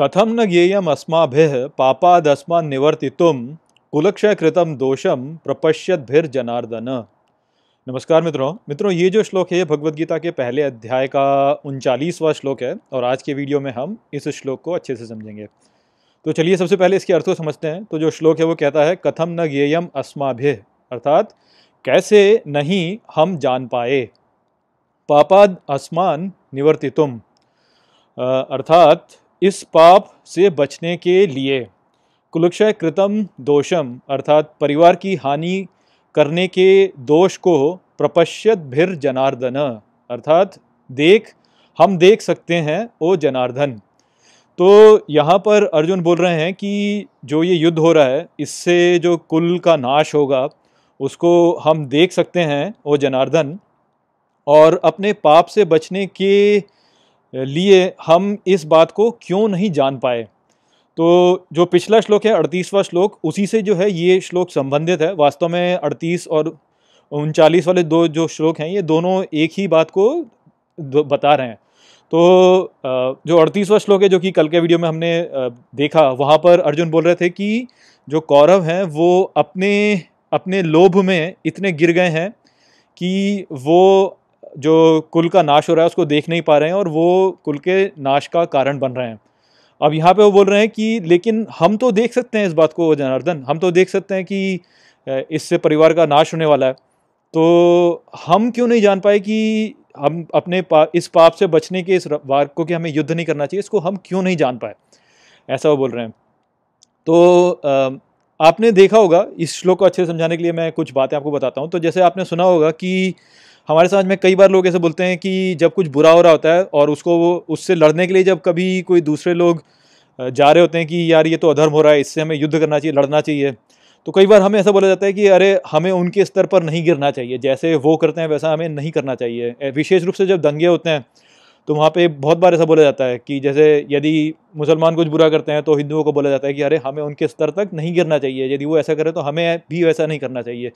कथम न ज्ञेयम अस्माभि पापादस्मा निवर्तितुं कुलक्षय कृतम दोषम जनार्दन नमस्कार मित्रों मित्रों ये जो श्लोक है ये भगवदगीता के पहले अध्याय का उनचालीसवां श्लोक है और आज के वीडियो में हम इस श्लोक को अच्छे से समझेंगे तो चलिए सबसे पहले इसके अर्थ को समझते हैं तो जो श्लोक है वो कहता है कथम न ज्ञेयम अस्माभि अर्थात कैसे नहीं हम जान पाए पापाद अस्मान निवर्तितुम अर्थात इस पाप से बचने के लिए कुलक्षय कृतम दोषम अर्थात परिवार की हानि करने के दोष को प्रपश्यत भिर जनार्दन अर्थात देख हम देख सकते हैं ओ जनार्दन तो यहाँ पर अर्जुन बोल रहे हैं कि जो ये युद्ध हो रहा है इससे जो कुल का नाश होगा उसको हम देख सकते हैं ओ जनार्दन और अपने पाप से बचने के लिए हम इस बात को क्यों नहीं जान पाए तो जो पिछला श्लोक है अड़तीसवा श्लोक उसी से जो है ये श्लोक संबंधित है वास्तव में अड़तीस और उनचालीस वाले दो जो श्लोक हैं ये दोनों एक ही बात को बता रहे हैं तो जो अड़तीसवा श्लोक है जो कि कल के वीडियो में हमने देखा वहाँ पर अर्जुन बोल रहे थे कि जो कौरव हैं वो अपने अपने लोभ में इतने गिर गए हैं कि वो जो कुल का नाश हो रहा है उसको देख नहीं पा रहे हैं और वो कुल के नाश का कारण बन रहे हैं अब यहाँ पे वो बोल रहे हैं कि लेकिन हम तो देख सकते हैं इस बात को जनार्दन हम तो देख सकते हैं कि इससे परिवार का नाश होने वाला है तो हम क्यों नहीं जान पाए कि हम अपने पा, इस पाप से बचने के इस वार को कि हमें युद्ध नहीं करना चाहिए इसको हम क्यों नहीं जान पाए ऐसा वो बोल रहे हैं तो आपने देखा होगा इस श्लोक को अच्छे से समझाने के लिए मैं कुछ बातें आपको बताता हूँ तो जैसे आपने सुना होगा कि हमारे समाज में कई बार लोग ऐसे बोलते हैं कि जब कुछ बुरा हो रहा होता है और उसको वो उससे लड़ने के लिए जब कभी कोई दूसरे लोग जा रहे होते हैं कि यार ये तो अधर्म हो रहा है इससे हमें युद्ध करना चाहिए लड़ना चाहिए तो कई बार हमें ऐसा बोला जाता है कि अरे हमें उनके स्तर पर नहीं गिरना चाहिए जैसे वो करते हैं वैसा हमें नहीं करना चाहिए विशेष रूप से जब दंगे होते हैं तो वहाँ पे बहुत बार ऐसा बोला जाता है कि जैसे यदि मुसलमान कुछ बुरा करते हैं तो हिंदुओं को बोला जाता है कि अरे हमें उनके स्तर तक नहीं गिरना चाहिए यदि वो ऐसा करें तो हमें भी वैसा नहीं करना चाहिए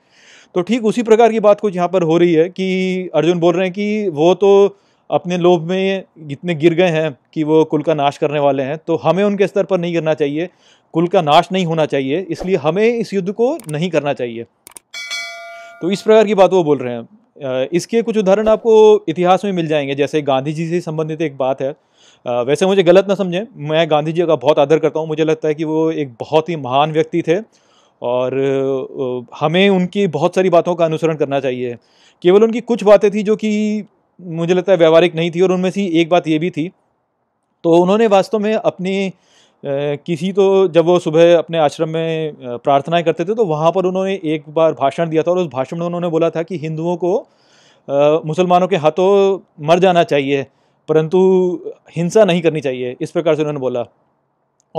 तो ठीक उसी प्रकार की बात कुछ यहाँ पर हो रही है कि अर्जुन बोल रहे हैं कि वो तो अपने लोभ में इतने गिर गए हैं कि वो कुल का नाश करने वाले हैं तो हमें उनके स्तर पर नहीं गिरना चाहिए कुल का नाश नहीं होना चाहिए इसलिए हमें इस युद्ध को नहीं करना चाहिए तो इस प्रकार की बात वो बोल रहे हैं इसके कुछ उदाहरण आपको इतिहास में मिल जाएंगे जैसे गांधी जी से संबंधित एक बात है वैसे मुझे गलत ना समझें मैं गांधी जी का बहुत आदर करता हूँ मुझे लगता है कि वो एक बहुत ही महान व्यक्ति थे और हमें उनकी बहुत सारी बातों का अनुसरण करना चाहिए केवल उनकी कुछ बातें थी जो कि मुझे लगता है व्यवहारिक नहीं थी और उनमें से एक बात ये भी थी तो उन्होंने वास्तव में अपनी किसी तो जब वो सुबह अपने आश्रम में प्रार्थनाएं करते थे तो वहाँ पर उन्होंने एक बार भाषण दिया था और उस भाषण में उन्होंने बोला था कि हिंदुओं को मुसलमानों के हाथों मर जाना चाहिए परंतु हिंसा नहीं करनी चाहिए इस प्रकार से उन्होंने बोला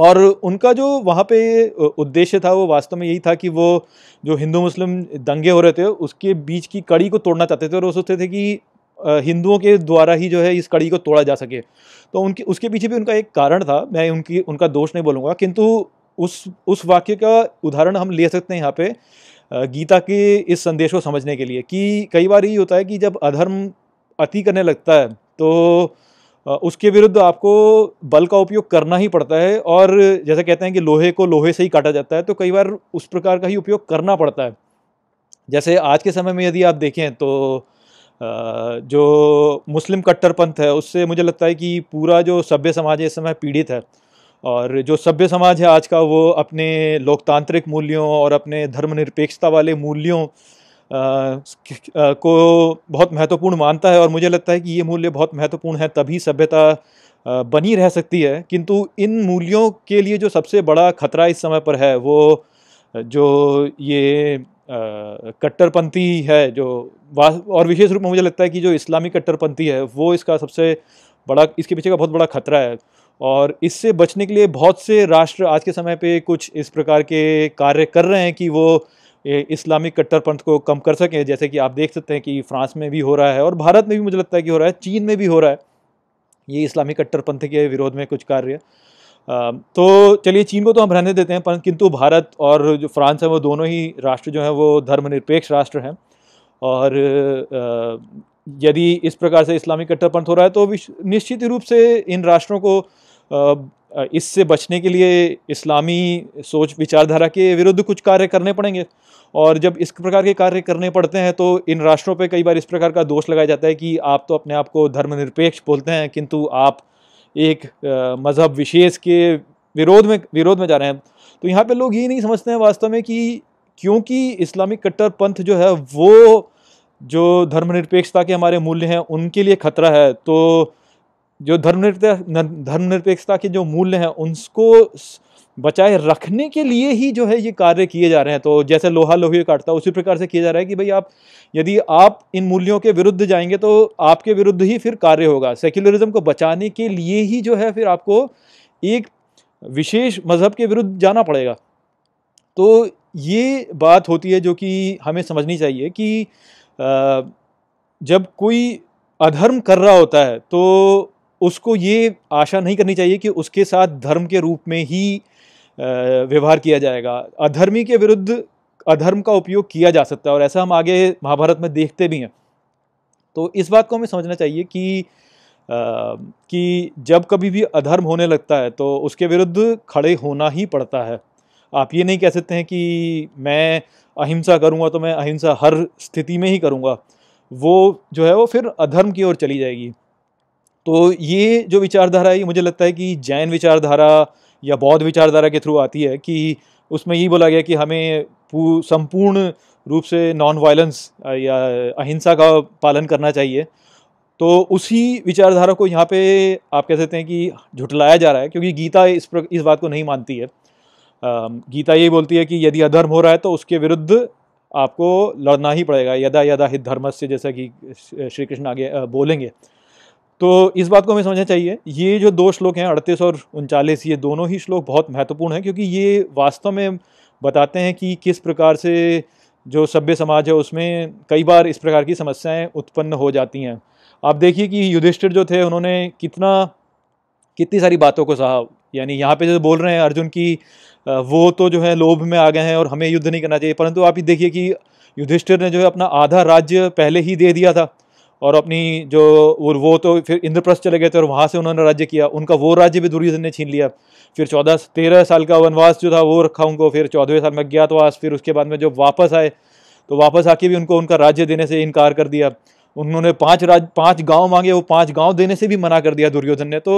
और उनका जो वहाँ पे उद्देश्य था वो वास्तव में यही था कि वो जो हिंदू मुस्लिम दंगे हो रहे थे उसके बीच की कड़ी को तोड़ना चाहते थे और वो सोचते थे कि हिंदुओं के द्वारा ही जो है इस कड़ी को तोड़ा जा सके तो उनके उसके पीछे भी उनका एक कारण था मैं उनकी उनका दोष नहीं बोलूँगा किंतु उस उस वाक्य का उदाहरण हम ले सकते हैं यहाँ पे गीता के इस संदेश को समझने के लिए कि कई बार ये होता है कि जब अधर्म अति करने लगता है तो उसके विरुद्ध आपको बल का उपयोग करना ही पड़ता है और जैसे कहते हैं कि लोहे को लोहे से ही काटा जाता है तो कई बार उस प्रकार का ही उपयोग करना पड़ता है जैसे आज के समय में यदि आप देखें तो जो मुस्लिम कट्टरपंथ है उससे मुझे लगता है कि पूरा जो सभ्य समाज है इस समय पीड़ित है और जो सभ्य समाज है आज का वो अपने लोकतांत्रिक मूल्यों और अपने धर्मनिरपेक्षता वाले मूल्यों को बहुत महत्वपूर्ण मानता है और मुझे लगता है कि ये मूल्य बहुत महत्वपूर्ण है तभी सभ्यता बनी रह सकती है किंतु इन मूल्यों के लिए जो सबसे बड़ा खतरा इस समय पर है वो जो ये कट्टरपंथी है जो और विशेष रूप में मुझे लगता है कि जो इस्लामी कट्टरपंथी है वो इसका सबसे बड़ा इसके पीछे का बहुत बड़ा खतरा है और इससे बचने के लिए बहुत से राष्ट्र आज के समय पे कुछ इस प्रकार के कार्य कर रहे हैं कि वो इस्लामिक कट्टरपंथ को कम कर सकें जैसे कि आप देख सकते हैं कि फ्रांस में भी हो रहा है और भारत में भी मुझे लगता है कि हो रहा है चीन में भी हो रहा है ये इस्लामिक कट्टरपंथ के विरोध में कुछ कार्य तो चलिए चीन को तो हम रहने देते हैं पर किंतु भारत और जो फ्रांस है वो दोनों ही राष्ट्र जो हैं वो धर्मनिरपेक्ष राष्ट्र हैं और यदि इस प्रकार से इस्लामिक कट्टरपंथ हो रहा है तो निश्चित रूप से इन राष्ट्रों को इससे बचने के लिए इस्लामी सोच विचारधारा के विरुद्ध कुछ कार्य करने पड़ेंगे और जब इस प्रकार के कार्य करने पड़ते हैं तो इन राष्ट्रों पर कई बार इस प्रकार का दोष लगाया जाता है कि आप तो अपने आप को धर्मनिरपेक्ष बोलते हैं किंतु आप एक मज़हब विशेष के विरोध में विरोध में जा रहे हैं तो यहाँ पे लोग ये नहीं समझते हैं वास्तव में कि क्योंकि इस्लामिक कट्टर पंथ जो है वो जो धर्मनिरपेक्षता के हमारे मूल्य हैं उनके लिए खतरा है तो जो धर्मनिरपेक्ष धर्मनिरपेक्षता के जो मूल्य हैं उनको बचाए रखने के लिए ही जो है ये कार्य किए जा रहे हैं तो जैसे लोहा लोहे काटता उसी प्रकार से किया जा रहा है कि भाई आप यदि आप इन मूल्यों के विरुद्ध जाएंगे तो आपके विरुद्ध ही फिर कार्य होगा सेक्युलरिज्म को बचाने के लिए ही जो है फिर आपको एक विशेष मज़हब के विरुद्ध जाना पड़ेगा तो ये बात होती है जो कि हमें समझनी चाहिए कि जब कोई अधर्म कर रहा होता है तो उसको ये आशा नहीं करनी चाहिए कि उसके साथ धर्म के रूप में ही व्यवहार किया जाएगा अधर्मी के विरुद्ध अधर्म का उपयोग किया जा सकता है और ऐसा हम आगे महाभारत में देखते भी हैं तो इस बात को हमें समझना चाहिए कि आ, कि जब कभी भी अधर्म होने लगता है तो उसके विरुद्ध खड़े होना ही पड़ता है आप ये नहीं कह सकते हैं कि मैं अहिंसा करूँगा तो मैं अहिंसा हर स्थिति में ही करूँगा वो जो है वो फिर अधर्म की ओर चली जाएगी तो ये जो विचारधारा है ये मुझे लगता है कि जैन विचारधारा या बौद्ध विचारधारा के थ्रू आती है कि उसमें यही बोला गया कि हमें संपूर्ण रूप से नॉन वायलेंस या अहिंसा का पालन करना चाहिए तो उसी विचारधारा को यहाँ पे आप कह सकते हैं कि झुटलाया जा रहा है क्योंकि गीता इस प्र, इस बात को नहीं मानती है गीता यही बोलती है कि यदि अधर्म हो रहा है तो उसके विरुद्ध आपको लड़ना ही पड़ेगा यदा यदा हित धर्म से जैसा कि श्री कृष्ण आगे बोलेंगे तो इस बात को हमें समझना चाहिए ये जो दो श्लोक हैं अड़तीस और उनचालीस ये दोनों ही श्लोक बहुत महत्वपूर्ण हैं क्योंकि ये वास्तव में बताते हैं कि किस प्रकार से जो सभ्य समाज है उसमें कई बार इस प्रकार की समस्याएं उत्पन्न हो जाती हैं आप देखिए कि युधिष्ठिर जो थे उन्होंने कितना कितनी सारी बातों को सहा यानी यहाँ पे जो बोल रहे हैं अर्जुन की वो तो जो है लोभ में आ गए हैं और हमें युद्ध नहीं करना चाहिए परंतु आप ये देखिए कि युधिष्ठिर ने जो है अपना आधा राज्य पहले ही दे दिया था और अपनी जो वो तो फिर इंद्रप्रस्थ चले गए थे और वहाँ से उन्होंने राज्य किया उनका वो राज्य भी दुर्योधन ने छीन लिया फिर चौदह तेरह साल का वनवास जो था वो रखा उनको फिर चौदहवें साल में अज्ञातवास फिर उसके बाद में जब वापस आए तो वापस आके भी उनको उनका राज्य देने से इनकार कर दिया उन्होंने पाँच राज पाँच गाँव मांगे वो पाँच गाँव देने से भी मना कर दिया दुर्योधन ने तो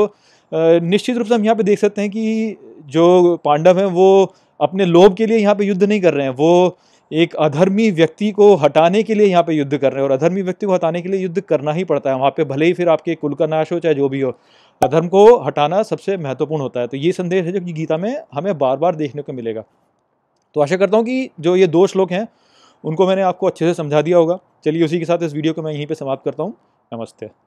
निश्चित रूप से हम यहाँ पर देख सकते हैं कि जो पांडव हैं वो अपने लोभ के लिए यहाँ पर युद्ध नहीं कर रहे हैं वो एक अधर्मी व्यक्ति को हटाने के लिए यहाँ पे युद्ध कर रहे हैं और अधर्मी व्यक्ति को हटाने के लिए युद्ध करना ही पड़ता है वहाँ पे भले ही फिर आपके कुल का नाश हो चाहे जो भी हो अधर्म को हटाना सबसे महत्वपूर्ण होता है तो ये संदेश है जो कि गीता में हमें बार बार देखने को मिलेगा तो आशा करता हूँ कि जो ये दो श्लोक हैं उनको मैंने आपको अच्छे से समझा दिया होगा चलिए उसी के साथ इस वीडियो को मैं यहीं पर समाप्त करता हूँ नमस्ते